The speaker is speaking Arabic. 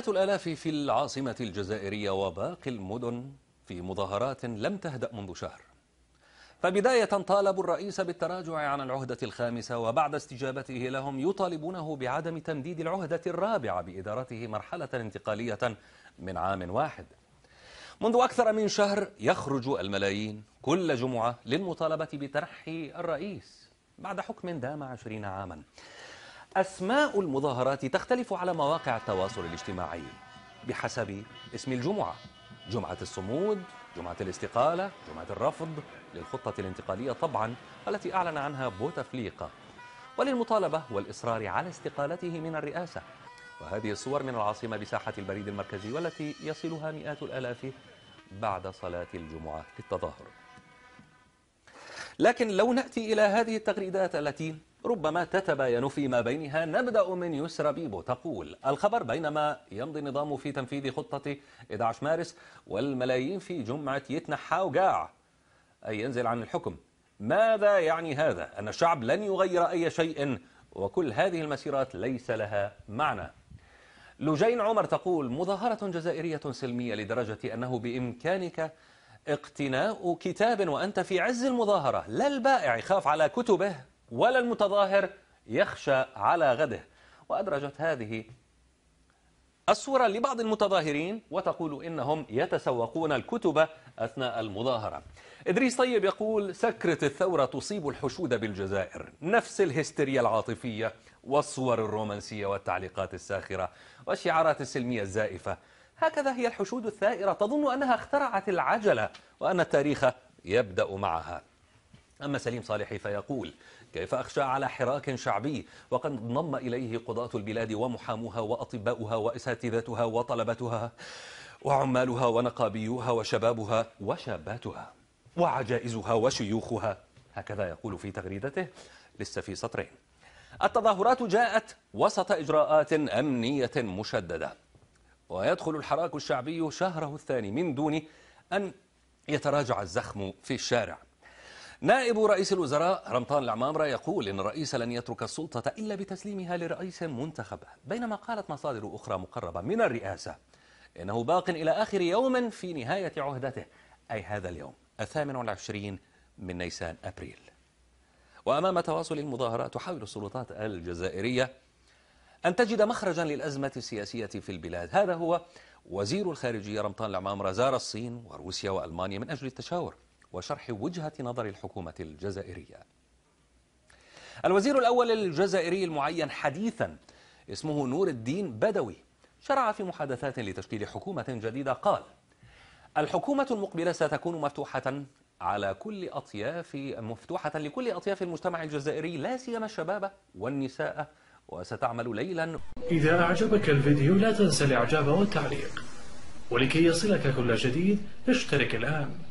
مئات الآلاف في العاصمة الجزائرية وباقي المدن في مظاهرات لم تهدأ منذ شهر فبداية طالبوا الرئيس بالتراجع عن العهدة الخامسة وبعد استجابته لهم يطالبونه بعدم تمديد العهدة الرابعة بإدارته مرحلة انتقالية من عام واحد منذ أكثر من شهر يخرج الملايين كل جمعة للمطالبة بترحي الرئيس بعد حكم دام عشرين عاما أسماء المظاهرات تختلف على مواقع التواصل الاجتماعي بحسب اسم الجمعة جمعة الصمود جمعة الاستقالة جمعة الرفض للخطة الانتقالية طبعا التي أعلن عنها بوتفليقة وللمطالبة والإصرار على استقالته من الرئاسة وهذه الصور من العاصمة بساحة البريد المركزي والتي يصلها مئات الآلاف بعد صلاة الجمعة للتظاهر لكن لو نأتي إلى هذه التغريدات التي ربما تتباين فيما بينها نبدأ من يسرى بيبو تقول الخبر بينما يمضي النظام في تنفيذ خطة 11 مارس والملايين في جمعة يتنحى قاع أي ينزل عن الحكم ماذا يعني هذا؟ أن الشعب لن يغير أي شيء وكل هذه المسيرات ليس لها معنى لجين عمر تقول مظاهرة جزائرية سلمية لدرجة أنه بإمكانك اقتناء كتاب وأنت في عز المظاهرة لا البائع يخاف على كتبه ولا المتظاهر يخشى على غده وأدرجت هذه الصورة لبعض المتظاهرين وتقول إنهم يتسوقون الكتب أثناء المظاهرة إدريس طيب يقول سكرة الثورة تصيب الحشود بالجزائر نفس الهستيريا العاطفية والصور الرومانسية والتعليقات الساخرة والشعارات السلمية الزائفة هكذا هي الحشود الثائرة تظن أنها اخترعت العجلة وأن التاريخ يبدأ معها أما سليم صالحي فيقول كيف أخشى على حراك شعبي وقد انضم إليه قضاة البلاد ومحاموها وأطباؤها وأساتذتها وطلبتها وعمالها ونقابيوها وشبابها وشاباتها وعجائزها وشيوخها هكذا يقول في تغريدته لسه في سطرين التظاهرات جاءت وسط إجراءات أمنية مشددة ويدخل الحراك الشعبي شهره الثاني من دون أن يتراجع الزخم في الشارع نائب رئيس الوزراء رمضان العمامرة يقول إن الرئيس لن يترك السلطة إلا بتسليمها لرئيس منتخب بينما قالت مصادر أخرى مقربة من الرئاسة إنه باق إلى آخر يوم في نهاية عهدته أي هذا اليوم الثامن والعشرين من نيسان أبريل وأمام تواصل المظاهرات تحاول السلطات الجزائرية أن تجد مخرجا للأزمة السياسية في البلاد هذا هو وزير الخارجية رمضان العمامرة زار الصين وروسيا وألمانيا من أجل التشاور وشرح وجهة نظر الحكومة الجزائرية الوزير الأول الجزائري المعين حديثا اسمه نور الدين بدوي شرع في محادثات لتشكيل حكومة جديدة قال الحكومة المقبلة ستكون مفتوحة على كل أطياف مفتوحة لكل أطياف المجتمع الجزائري لا سيما الشباب والنساء وستعمل ليلا إذا أعجبك الفيديو لا تنسى الإعجاب والتعليق ولكي يصلك كل جديد اشترك الآن